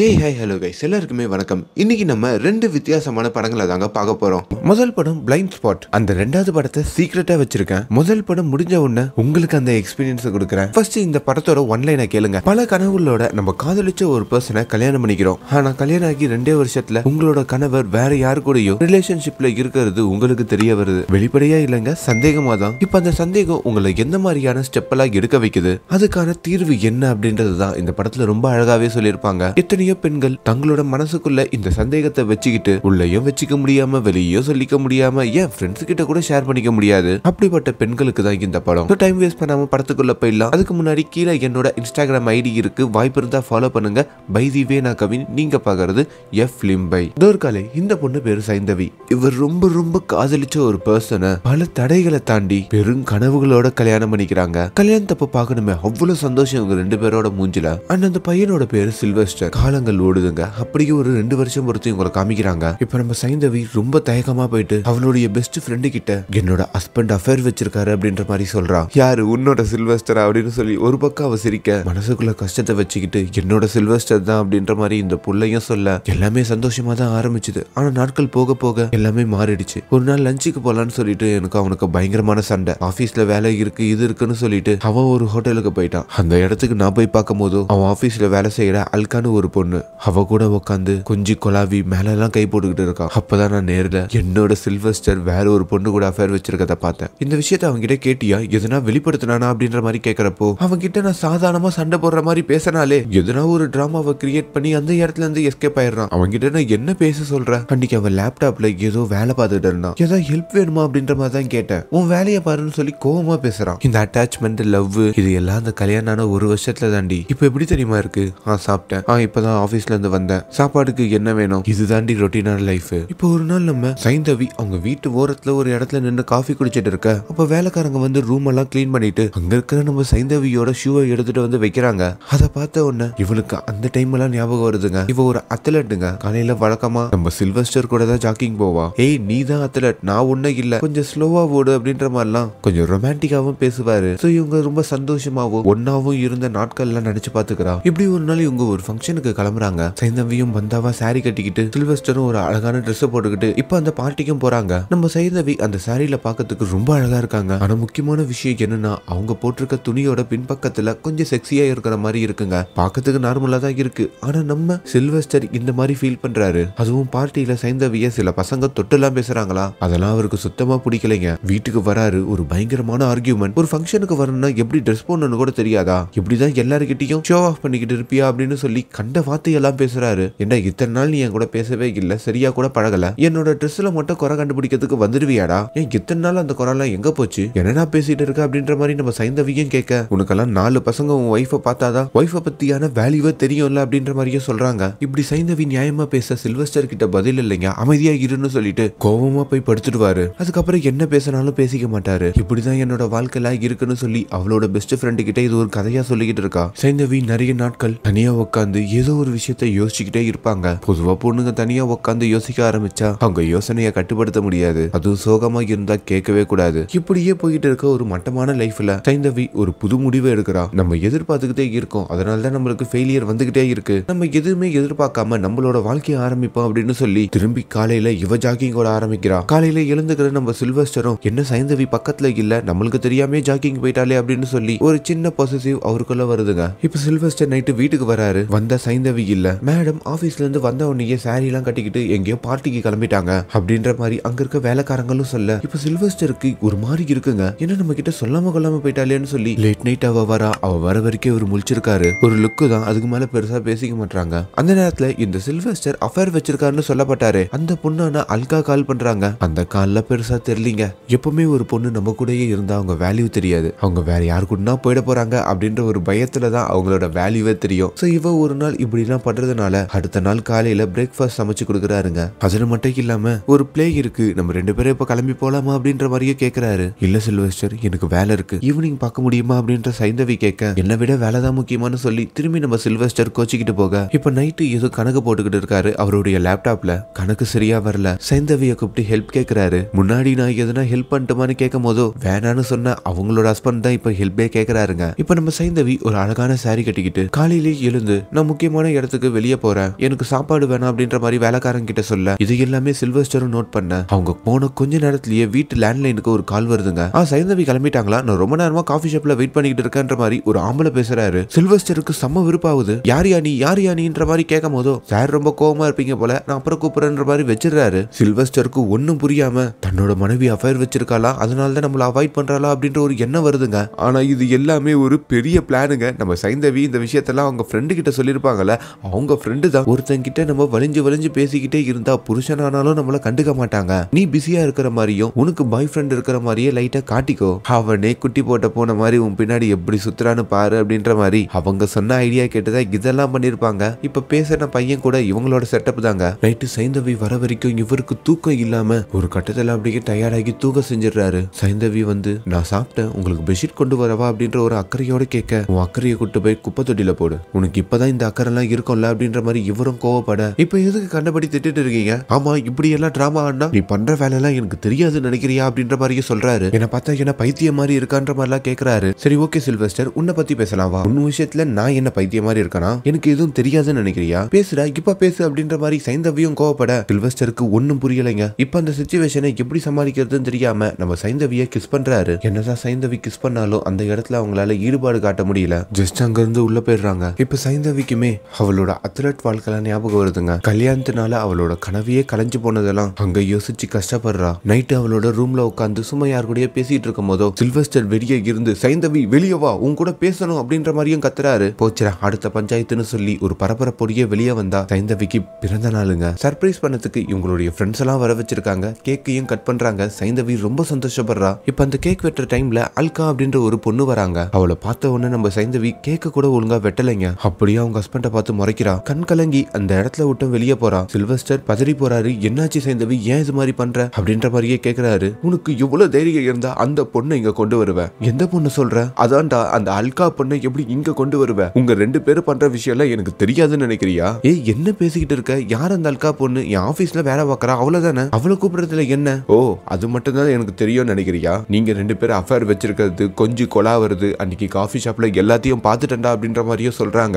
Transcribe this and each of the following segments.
hey hi hello guys எல்லாருக்குமே வணக்கம் இன்னைக்கு நம்ம ரெண்டு வித்தியாசமான படங்களை தாங்க பார்க்க போறோம் முதல் படம் பிளைண்ட் ஸ்பாட் அந்த ரெண்டாவது படத்தை சீக்கிரட்டா வச்சிருக்கேன் முதல் படம் முடிஞ்ச உடனே உங்களுக்கு அந்த எக்ஸ்பீரியன்ஸ் கொடுக்குறேன் ஃபர்ஸ்ட் இந்த படத்தோட ஒன் லைனை கேளுங்க பல கனவுகளோட நம்ம காதலிச்ச ஒரு பர்சனை கல்யாணம் பண்ணிக்கிறோம் ஆனா கல்யாணம் ஆகி ரெண்டே வருஷத்துல உங்களோட கணவர் வேற யாரு கூடயும் ரிலேஷன்ஷிப்ல இருக்கிறது உங்களுக்கு தெரிய வருது வெளிப்படையா இல்லைங்க சந்தேகமா தான் இப்ப அந்த சந்தேகம் உங்களை எந்த மாதிரியான ஸ்டெப்பெல்லாம் எடுக்க வைக்குது அதுக்கான தீர்வு என்ன அப்படின்றது தான் இந்த படத்துல ரொம்ப அழகாவே சொல்லியிருப்பாங்க எத்தனையோ நிறைய பெண்கள் தங்களோட மனசுக்குள்ள இந்த சந்தேகத்தை வச்சுக்கிட்டு உள்ளயும் வச்சுக்க முடியாம வெளியோ சொல்லிக்க முடியாம ஏன் ஃப்ரெண்ட்ஸ் கிட்ட கூட ஷேர் பண்ணிக்க முடியாது அப்படிப்பட்ட பெண்களுக்கு தான் இந்த படம் டைம் வேஸ்ட் பண்ணாம படத்துக்குள்ள போயிடலாம் அதுக்கு முன்னாடி கீழே என்னோட இன்ஸ்டாகிராம் ஐடி இருக்கு வாய்ப்பு இருந்தா ஃபாலோ பண்ணுங்க பை தி வே நான் கவின் நீங்க பாக்குறது எஃப் லிம் பை தோர்காலே இந்த பொண்ணு பேரு சைந்தவி இவர் ரொம்ப ரொம்ப காதலிச்ச ஒரு பர்சனை பல தடைகளை தாண்டி பெரும் கனவுகளோட கல்யாணம் பண்ணிக்கிறாங்க கல்யாணத்தப்ப பாக்கணுமே அவ்வளவு சந்தோஷம் இவங்க ரெண்டு பேரோட மூஞ்சில அண்ட் அந்த பையனோட பேரு சில்வர் காலங்கள் ஓடுதுங்க அப்படியே ஒரு ரெண்டு வருஷம் பொறுத்து இவங்களை காமிக்கிறாங்க இப்ப நம்ம சைந்தவி ரொம்ப தயக்கமா போயிட்டு அவளுடைய பெஸ்ட் ஃப்ரெண்டு கிட்ட என்னோட ஹஸ்பண்ட் அஃபேர் வச்சிருக்காரு அப்படின்ற மாதிரி சொல்றா யாரு உன்னோட சில்வஸ்டர் அப்படின்னு சொல்லி ஒரு பக்கம் அவ சிரிக்க மனசுக்குள்ள கஷ்டத்தை வச்சுக்கிட்டு என்னோட சில்வஸ்டர் தான் அப்படின்ற மாதிரி இந்த புள்ளையும் சொல்ல எல்லாமே சந்தோஷமா தான் ஆரம்பிச்சது ஆனா நாட்கள் போக போக எல்லாமே மாறிடுச்சு ஒரு நாள் லஞ்சுக்கு போலான்னு சொல்லிட்டு எனக்கு அவனுக்கு பயங்கரமான சண்டை ஆபீஸ்ல வேலை இருக்கு இது இருக்குன்னு சொல்லிட்டு அவன் ஒரு ஹோட்டலுக்கு போயிட்டான் அந்த இடத்துக்கு நான் போய் பார்க்கும் போது அவன் ஆபீஸ்ல வேலை செய்யற அல்கான்னு ஒரு பொண்ணு பொண்ணு அவ கூட உட்காந்து கொஞ்சி கொலாவி எல்லாம் கை போட்டுக்கிட்டு இருக்கான் அப்பதான் நான் நேரில் என்னோட சில்வர் ஸ்டர் வேற ஒரு பொண்ணு கூட அஃபேர் வச்சிருக்கத பார்த்தேன் இந்த விஷயத்த அவங்ககிட்ட கேட்டியா எதுனா வெளிப்படுத்தினானா அப்படின்ற மாதிரி கேட்கறப்போ அவங்கிட்ட நான் சாதாரணமா சண்டை போடுற மாதிரி பேசினாலே எதுனா ஒரு டிராமாவை கிரியேட் பண்ணி அந்த இடத்துல இருந்து எஸ்கேப் ஆயிடுறான் அவங்கிட்ட நான் என்ன பேச சொல்றேன் அன்னைக்கு அவன் லேப்டாப்ல ஏதோ வேலை பார்த்துட்டு இருந்தான் ஏதோ ஹெல்ப் வேணுமா அப்படின்ற மாதிரி தான் கேட்டேன் உன் வேலையை பாருன்னு சொல்லி கோவமா பேசுறான் இந்த அட்டாச்மெண்ட் லவ் இது எல்லாம் அந்த கல்யாணம் ஒரு வருஷத்துல தாண்டி இப்ப எப்படி தெரியுமா இருக்கு ஆ சாப்பிட்டேன் ஆ இப்பதான் தான் ஆஃபீஸ்ல இருந்து வந்தேன் சாப்பாடுக்கு என்ன வேணும் இதுதாண்டி தாண்டி ரொட்டீனான லைஃப் இப்போ ஒரு நாள் நம்ம சைந்தவி அவங்க வீட்டு ஓரத்துல ஒரு இடத்துல நின்று காஃபி குடிச்சிட்டு இருக்க அப்ப வேலைக்காரங்க வந்து ரூம் எல்லாம் கிளீன் பண்ணிட்டு அங்க இருக்கிற நம்ம சைந்தவியோட ஷூவை எடுத்துட்டு வந்து வைக்கிறாங்க அதை பார்த்த உடனே இவனுக்கு அந்த டைம் எல்லாம் ஞாபகம் வருதுங்க இவ ஒரு அத்லட்டுங்க காலையில வழக்கமா நம்ம சில்வஸ்டர் கூட தான் ஜாக்கிங் போவா ஏய் நீ தான் அத்லட் நான் ஒண்ணு இல்ல கொஞ்சம் ஸ்லோவா ஓடு அப்படின்ற மாதிரிலாம் கொஞ்சம் ரொமான்டிக்காவும் பேசுவாரு ஸோ இவங்க ரொம்ப சந்தோஷமாவும் ஒன்னாவும் இருந்த நாட்கள்லாம் நினைச்சு பாத்துக்கிறா இப்படி ஒரு நாள் இவங்க ஒரு ஃபங்க்ஷனுக்கு கிளம்புறாங்க சைந்தவியும் பந்தாவா சாரி கட்டிக்கிட்டு சில்வஸ்டரும் ஒரு அழகான ட்ரெஸ் போட்டுக்கிட்டு இப்போ அந்த பார்ட்டிக்கும் போறாங்க நம்ம சைந்தவி அந்த சாரியில பாக்கிறதுக்கு ரொம்ப அழகா இருக்காங்க ஆனா முக்கியமான விஷயம் என்னன்னா அவங்க போட்டிருக்க துணியோட பின்பக்கத்துல கொஞ்சம் செக்ஸியா இருக்கிற மாதிரி இருக்குங்க பாக்கிறதுக்கு நார்மலா தான் இருக்கு ஆனா நம்ம சில்வஸ்டர் இந்த மாதிரி ஃபீல் பண்றாரு அதுவும் பார்ட்டியில சைந்தவிய சில பசங்க தொட்டெல்லாம் பேசுறாங்களா அதெல்லாம் அவருக்கு சுத்தமா பிடிக்கலைங்க வீட்டுக்கு வராரு ஒரு பயங்கரமான ஆர்கியூமெண்ட் ஒரு ஃபங்க்ஷனுக்கு வரணும்னா எப்படி ட்ரெஸ் பண்ணணும் கூட தெரியாதா இப்படிதான் எல்லாருக்கிட்டையும் ஷோ ஆஃப் பண்ணிக்கிட்டு இருப்பியா அப்படின்னு சொல்லி கண்ட பார்த்து எல்லாம் பேசுறாரு என்ன இத்தனை நாள் நீ என் கூட பேசவே இல்லை சரியா கூட பழகல என்னோட ட்ரெஸ்ல மட்டும் குறை கண்டுபிடிக்கிறதுக்கு வந்துடுவியாடா ஏன் இத்தனை நாள் அந்த குறைலாம் எங்க போச்சு என்னடா பேசிட்டு இருக்க அப்படின்ற மாதிரி நம்ம சைந்தவியும் கேட்க உனக்கெல்லாம் நாலு பசங்க உன் ஒய்ஃபை பார்த்தாதான் ஒய்ஃபை பத்தியான வேல்யூவே தெரியும்ல அப்படின்ற மாதிரியே சொல்றாங்க இப்படி சைந்தவி நியாயமா பேச சில்வஸ்டர் கிட்ட பதில் இல்லைங்க அமைதியா இருன்னு சொல்லிட்டு கோபமா போய் படுத்துடுவாரு அதுக்கப்புறம் என்ன பேசினாலும் பேசிக்க மாட்டாரு இப்படிதான் என்னோட வாழ்க்கையில இருக்குன்னு சொல்லி அவளோட பெஸ்ட் ஃப்ரெண்டு கிட்ட இது ஒரு கதையா சொல்லிக்கிட்டு இருக்கா சைந்தவி நிறைய நாட்கள் தனியா உட்காந்து ஏதோ ஒரு விஷயத்த யோசிச்சுக்கிட்டே இருப்பாங்க பொதுவா பொண்ணுங்க தனியா உட்காந்து யோசிக்க ஆரம்பிச்சா அவங்க யோசனையை கட்டுப்படுத்த முடியாது அதுவும் சோகமா இருந்தா கேட்கவே கூடாது இப்படியே போயிட்டு இருக்க ஒரு மட்டமான லைஃப்ல சைந்தவி ஒரு புது முடிவை எடுக்கிறா நம்ம எதிர்பார்த்துக்கிட்டே இருக்கோம் அதனாலதான் நம்மளுக்கு ஃபெயிலியர் வந்துகிட்டே இருக்கு நம்ம எதுவுமே எதிர்பார்க்காம நம்மளோட வாழ்க்கையை ஆரம்பிப்போம் அப்படின்னு சொல்லி திரும்பி காலையில இவ ஓட ஆரம்பிக்கிறா காலையில எழுந்துக்கிற நம்ம சில்வஸ்டரும் என்ன சைந்தவி பக்கத்துல இல்ல நம்மளுக்கு தெரியாம ஜாக்கிங் போயிட்டாலே அப்படின்னு சொல்லி ஒரு சின்ன பாசிட்டிவ் அவருக்குள்ள வருதுங்க இப்ப சில்வஸ்டர் நைட்டு வீட்டுக்கு வராரு வந்த சைந்தவி தேவை இல்லை மேடம் ஆபீஸ்ல இருந்து வந்த உடனே சாரி எல்லாம் கட்டிக்கிட்டு எங்கேயோ பார்ட்டிக்கு கிளம்பிட்டாங்க அப்படின்ற மாதிரி அங்க இருக்க வேலைக்காரங்களும் சொல்ல இப்ப சில்வஸ்டருக்கு ஒரு மாதிரி இருக்குங்க என்ன நம்ம கிட்ட சொல்லாம கொள்ளாம போயிட்டாலேன்னு சொல்லி லேட் நைட் அவ வரா அவ வர வரைக்கும் இவர் முழிச்சிருக்காரு ஒரு லுக்கு தான் அதுக்கு மேல பெருசா பேசிக்க மாட்டாங்க அந்த நேரத்துல இந்த சில்வஸ்டர் அஃபேர் வச்சிருக்காருன்னு சொல்லப்பட்டாரு அந்த பொண்ணான அல்கா கால் பண்றாங்க அந்த கால்ல பெருசா தெரியலீங்க எப்பவுமே ஒரு பொண்ணு நம்ம கூடயே இருந்தா அவங்க வேல்யூ தெரியாது அவங்க வேற யாரு கூட போயிட போறாங்க அப்படின்ற ஒரு பயத்துல தான் அவங்களோட வேல்யூவே தெரியும் சோ இவ ஒரு நாள் இப்படி அப்படிலாம் படுறதுனால அடுத்த நாள் காலையில பிரேக்ஃபாஸ்ட் சமைச்சு கொடுக்குறாருங்க அது மட்டும் இல்லாம ஒரு பிளே இருக்கு நம்ம ரெண்டு பேரும் இப்ப கிளம்பி போலாமா அப்படின்ற மாதிரியே கேக்குறாரு இல்ல சில்வஸ்டர் எனக்கு வேலை இருக்கு ஈவினிங் பார்க்க முடியுமா அப்படின்ற சைந்தவி கேட்க என்னை விட வேலை தான் முக்கியமானு சொல்லி திரும்பி நம்ம சில்வஸ்டர் கோச்சிக்கிட்டு போக இப்ப நைட்டு ஏதோ கணக்கு போட்டுக்கிட்டு இருக்காரு அவருடைய லேப்டாப்ல கணக்கு சரியா வரல சைந்தவியை கூப்பிட்டு ஹெல்ப் கேட்கிறாரு முன்னாடி நான் எதனா ஹெல்ப் பண்ணட்டுமான்னு கேட்கும் போதோ வேணான்னு சொன்ன அவங்களோட ஹஸ்பண்ட் தான் இப்ப ஹெல்ப்பே கேட்கறாருங்க இப்ப நம்ம சைந்தவி ஒரு அழகான சாரி கட்டிக்கிட்டு காலையிலேயே எழுந்து நான் முக்கியமான முக்கியமான இடத்துக்கு வெளியே போற எனக்கு சாப்பாடு வேணாம் அப்படின்ற மாதிரி வேலைக்காரங்க கிட்ட சொல்ல இது எல்லாமே சில்வர் ஸ்டோரும் நோட் பண்ண அவங்க போன கொஞ்ச நேரத்திலேயே வீட்டு லேண்ட்லைனுக்கு ஒரு கால் வருதுங்க ஆ சைந்தவி கிளம்பிட்டாங்களா நான் ரொம்ப நேரமா காஃபி ஷாப்ல வெயிட் பண்ணிக்கிட்டு இருக்கேன்ற மாதிரி ஒரு ஆம்பளை பேசுறாரு சில்வஸ்டருக்கு செம்ம விருப்பாகுது யார் யானி யார் யானின்ற மாதிரி கேட்கும் போதோ சார் ரொம்ப கோவமா இருப்பீங்க போல நான் அப்புறம் கூப்பிடுறேன்ற மாதிரி வச்சிடுறாரு சில்வஸ்டருக்கு ஒன்னும் புரியாம தன்னோட மனைவி அஃபயர் வச்சிருக்காளா அதனால தான் நம்மள அவாய்ட் பண்றாளா அப்படின்ற ஒரு எண்ணம் வருதுங்க ஆனா இது எல்லாமே ஒரு பெரிய பிளானுங்க நம்ம சைந்தவி இந்த விஷயத்தெல்லாம் அவங்க ஃப்ரெண்டு கிட்ட சொல்லியிருப்பாங்கல்ல போல அவங்க ஃப்ரெண்டு தான் ஒருத்தங்கிட்ட நம்ம வலிஞ்சு வலிஞ்சு பேசிக்கிட்டே இருந்தா புருஷனானாலும் நம்மள கண்டுக்க மாட்டாங்க நீ பிஸியா இருக்கிற மாதிரியும் உனக்கு பாய் ஃப்ரெண்ட் இருக்கிற மாதிரியே லைட்டா காட்டிக்கோ அவனே குட்டி போட்ட போன மாதிரி உன் பின்னாடி எப்படி சுத்துறான்னு பாரு அப்படின்ற மாதிரி அவங்க சொன்ன ஐடியா கேட்டுதான் இதெல்லாம் பண்ணிருப்பாங்க இப்ப பேசுற பையன் கூட இவங்களோட செட்டப் தாங்க நைட்டு சைந்தவி வர வரைக்கும் இவருக்கு தூக்கம் இல்லாம ஒரு கட்டத்துல அப்படியே டயர்டாகி தூக்க செஞ்சிடுறாரு சைந்தவி வந்து நான் சாப்பிட்டேன் உங்களுக்கு பெட்ஷீட் கொண்டு வரவா அப்படின்ற ஒரு அக்கறையோட கேட்க உன் அக்கறையை கூட்டு போய் குப்பை தொட்டியில போடு உனக்கு இப்பதான் இந்த அக்கறை எல்லாம் இருக்கும்ல அப்படின்ற மாதிரி இவரும் கோவப்பட இப்ப எதுக்கு கண்டபடி திட்டு இருக்கீங்க ஆமா இப்படி எல்லாம் டிராமா ஆனா நீ பண்ற வேலை எல்லாம் எனக்கு தெரியாது நினைக்கிறியா அப்படின்ற மாதிரியும் சொல்றாரு என்ன பார்த்தா என்ன பைத்திய மாதிரி இருக்கான்ற மாதிரி எல்லாம் கேக்குறாரு சரி ஓகே சில்வஸ்டர் உன்னை பத்தி பேசலாம் வா உன் விஷயத்துல நான் என்ன பைத்திய மாதிரி இருக்கனா எனக்கு எதுவும் தெரியாதுன்னு நினைக்கிறியா பேசுடா இப்ப பேசு அப்படின்ற மாதிரி சைந்தவியும் கோவப்பட சில்வஸ்டருக்கு ஒன்னும் புரியலைங்க இப்ப அந்த சுச்சுவேஷனை எப்படி சமாளிக்கிறதுன்னு தெரியாம நம்ம சைந்தவிய கிஸ் பண்றாரு என்னதான் சைந்தவி கிஸ் பண்ணாலும் அந்த இடத்துல அவங்களால ஈடுபாடு காட்ட முடியல ஜஸ்ட் அங்க இருந்து உள்ள போயிடுறாங்க இப்ப சைந்தவிக்குமே அவளோட அத்லட் வாழ்க்கையில ஞாபகம் வருதுங்க கல்யாணத்தினால அவளோட கனவையே கலைஞ்சு போனதெல்லாம் அங்க யோசிச்சு கஷ்டப்படுறா நைட்டு அவளோட ரூம்ல உட்காந்து சும்மா யார் கூட பேசிட்டு இருக்கும் போதோ சில்வஸ்டர் வெளியே இருந்து சைந்தவி வெளியே வா உன் கூட பேசணும் அப்படின்ற மாதிரியும் கத்துறாரு போச்சுரா அடுத்த பஞ்சாயத்துன்னு சொல்லி ஒரு பரபரப்பொடியே வெளியே வந்தா சைந்தவிக்கு பிறந்த நாளுங்க சர்ப்ரைஸ் பண்ணதுக்கு இவங்களுடைய ஃப்ரெண்ட்ஸ் எல்லாம் வர வச்சிருக்காங்க கேக்கையும் கட் பண்றாங்க சைந்தவி ரொம்ப சந்தோஷப்படுறா இப்ப அந்த கேக் வெட்டுற டைம்ல அல்கா அப்படின்ற ஒரு பொண்ணு வராங்க அவளை பார்த்த உடனே நம்ம சைந்தவி கேக்க கூட ஒழுங்கா வெட்டலைங்க அப்படியே அவங்க ஹஸ்பண்டை பார்த்து முறைக்கிறா கண் கலங்கி அந்த இடத்துல விட்டு வெளியே போறா சில்வஸ்டர் பதறி போறாரு என்னாச்சு சேர்ந்தவி ஏன் இது மாதிரி பண்ற அப்படின்ற மாதிரியே கேக்குறாரு உனக்கு இவ்வளவு தைரியம் இருந்தா அந்த பொண்ணு இங்க கொண்டு வருவேன் எந்த பொண்ணு சொல்ற அதான்டா அந்த அல்கா பொண்ணை எப்படி இங்க கொண்டு வருவேன் உங்க ரெண்டு பேரும் பண்ற விஷயம் எல்லாம் எனக்கு தெரியாதுன்னு நினைக்கிறியா ஏ என்ன பேசிக்கிட்டு இருக்க யார் அந்த அல்கா பொண்ணு என் ஆபீஸ்ல வேலை பாக்குறா அவ்வளவுதானே அவளை கூப்பிடுறதுல என்ன ஓ அது மட்டும் தான் எனக்கு தெரியும் நினைக்கிறியா நீங்க ரெண்டு பேரும் அஃபேர் வச்சிருக்கிறது கொஞ்சம் கொலா வருது அன்னைக்கு காஃபி ஷாப்ல எல்லாத்தையும் பார்த்துட்டேன்டா அப்படின்ற மாதிரியும் சொல்றாங்க